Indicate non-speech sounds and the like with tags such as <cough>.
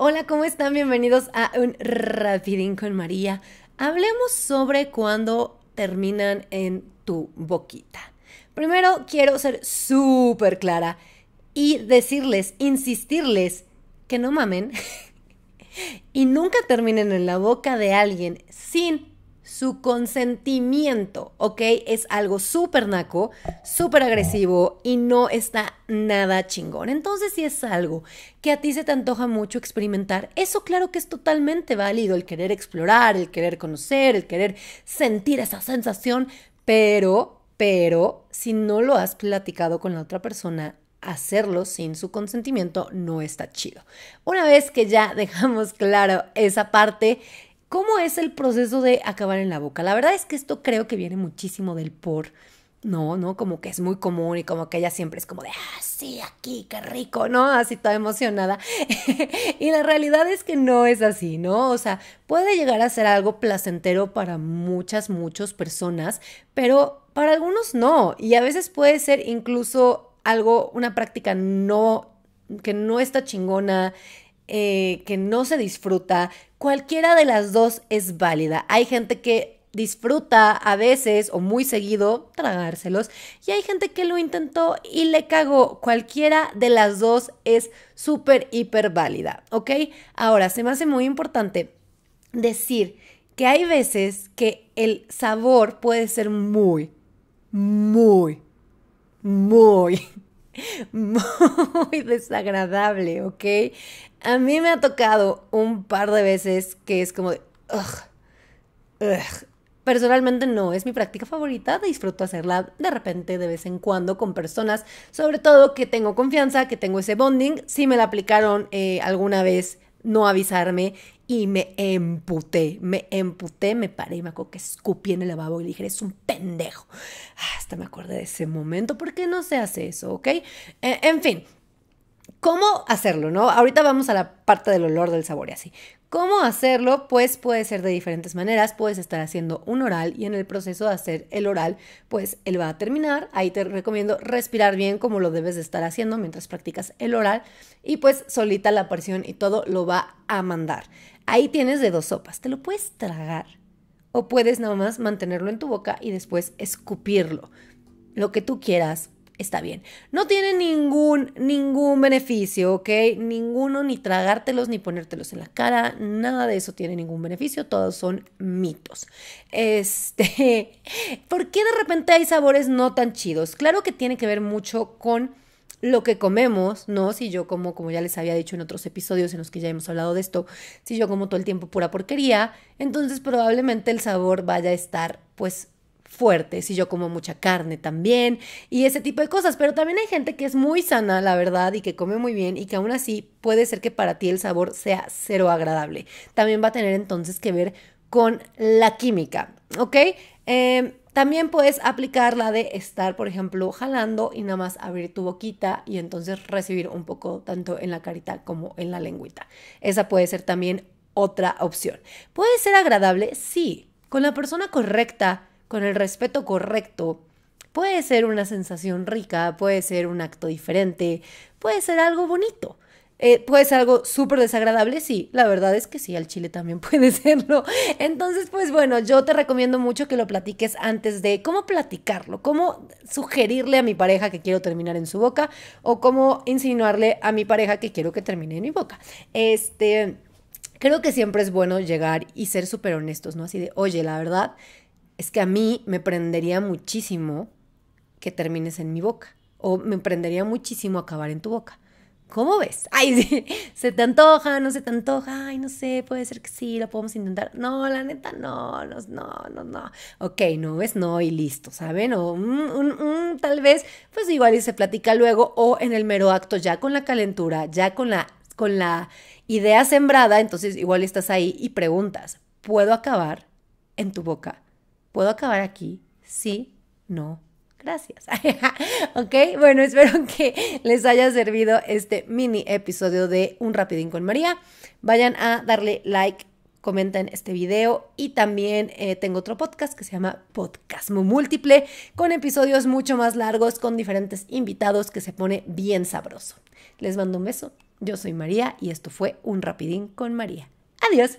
Hola, ¿cómo están? Bienvenidos a un rapidín con María. Hablemos sobre cuándo terminan en tu boquita. Primero quiero ser súper clara y decirles, insistirles que no mamen <laughs> y nunca terminen en la boca de alguien sin su consentimiento, ¿ok? Es algo súper naco, súper agresivo y no está nada chingón. Entonces, si es algo que a ti se te antoja mucho experimentar, eso claro que es totalmente válido, el querer explorar, el querer conocer, el querer sentir esa sensación, pero, pero, si no lo has platicado con la otra persona, hacerlo sin su consentimiento no está chido. Una vez que ya dejamos claro esa parte, ¿Cómo es el proceso de acabar en la boca? La verdad es que esto creo que viene muchísimo del por. No, no, como que es muy común y como que ella siempre es como de, ah, sí, aquí, qué rico, ¿no? Así toda emocionada. <laughs> y la realidad es que no es así, ¿no? O sea, puede llegar a ser algo placentero para muchas, muchas personas, pero para algunos no. Y a veces puede ser incluso algo, una práctica no, que no está chingona, eh, que no se disfruta, cualquiera de las dos es válida. Hay gente que disfruta a veces o muy seguido tragárselos y hay gente que lo intentó y le cagó. Cualquiera de las dos es súper, hiper válida, ¿ok? Ahora, se me hace muy importante decir que hay veces que el sabor puede ser muy, muy, muy <laughs> muy desagradable, ¿ok? A mí me ha tocado un par de veces que es como de, Personalmente no, es mi práctica favorita, disfruto hacerla de repente, de vez en cuando, con personas, sobre todo que tengo confianza, que tengo ese bonding, si me la aplicaron eh, alguna vez no avisarme y me emputé, me emputé, me paré y me acuerdo que escupí en el lavabo y dije, es un pendejo. Ah, hasta me acordé de ese momento, ¿por qué no se hace eso, ok? Eh, en fin, ¿cómo hacerlo, no? Ahorita vamos a la parte del olor, del sabor y así. ¿Cómo hacerlo? Pues puede ser de diferentes maneras. Puedes estar haciendo un oral y en el proceso de hacer el oral, pues él va a terminar. Ahí te recomiendo respirar bien como lo debes de estar haciendo mientras practicas el oral y pues solita la aparición y todo lo va a mandar. Ahí tienes de dos sopas. Te lo puedes tragar o puedes nada más mantenerlo en tu boca y después escupirlo. Lo que tú quieras, está bien. No tiene ningún, ningún beneficio, ¿ok? Ninguno, ni tragártelos, ni ponértelos en la cara, nada de eso tiene ningún beneficio, todos son mitos. Este, <laughs> ¿por qué de repente hay sabores no tan chidos? Claro que tiene que ver mucho con lo que comemos, ¿no? Si yo como, como ya les había dicho en otros episodios en los que ya hemos hablado de esto, si yo como todo el tiempo pura porquería, entonces probablemente el sabor vaya a estar, pues, fuerte, si yo como mucha carne también y ese tipo de cosas, pero también hay gente que es muy sana, la verdad, y que come muy bien y que aún así puede ser que para ti el sabor sea cero agradable. También va a tener entonces que ver con la química, ¿ok? Em, también puedes aplicar la de estar, por ejemplo, jalando y nada más abrir tu boquita y entonces recibir un poco tanto en la carita como en la lengüita. Esa puede ser también otra opción. ¿Puede ser agradable? Sí. Con la persona correcta, con el respeto correcto, puede ser una sensación rica, puede ser un acto diferente, puede ser algo bonito. Eh, puede ser algo súper desagradable, sí, la verdad es que sí, al chile también <laughs> puede serlo. Entonces, pues bueno, yo te recomiendo mucho que lo platiques antes de cómo platicarlo, cómo sugerirle a mi pareja que quiero terminar en su boca o cómo insinuarle a mi pareja que quiero que termine en mi boca. Este, creo que siempre es bueno llegar y ser súper honestos, ¿no? Así de, oye, la verdad es que a mí me prendería muchísimo que termines en mi boca. O me prendería muchísimo acabar en tu boca. ¿Cómo ves? <laughs> Ay, se te antoja, no se te antoja, ay, no sé, puede ser que sí, lo podemos intentar. No, la neta, no, no, no, no. Ok, no ves, no, y listo, ¿saben? O tal vez, pues igual y se platica luego, o en el mero acto, ya con la calentura, ya con la, con la idea sembrada, entonces igual estás ahí y preguntas, ¿puedo acabar en tu boca? ¿Puedo acabar aquí? Sí, no, gracias. <laughs> ok, bueno, espero que les haya servido este mini episodio de Un Rapidín con María. Vayan a darle like, comenten este video y también eh, tengo otro podcast que se llama Podcast Múltiple, con episodios mucho más largos, con diferentes invitados que se pone bien sabroso. Les mando un beso. Yo soy María y esto fue Un Rapidín con María. Adiós.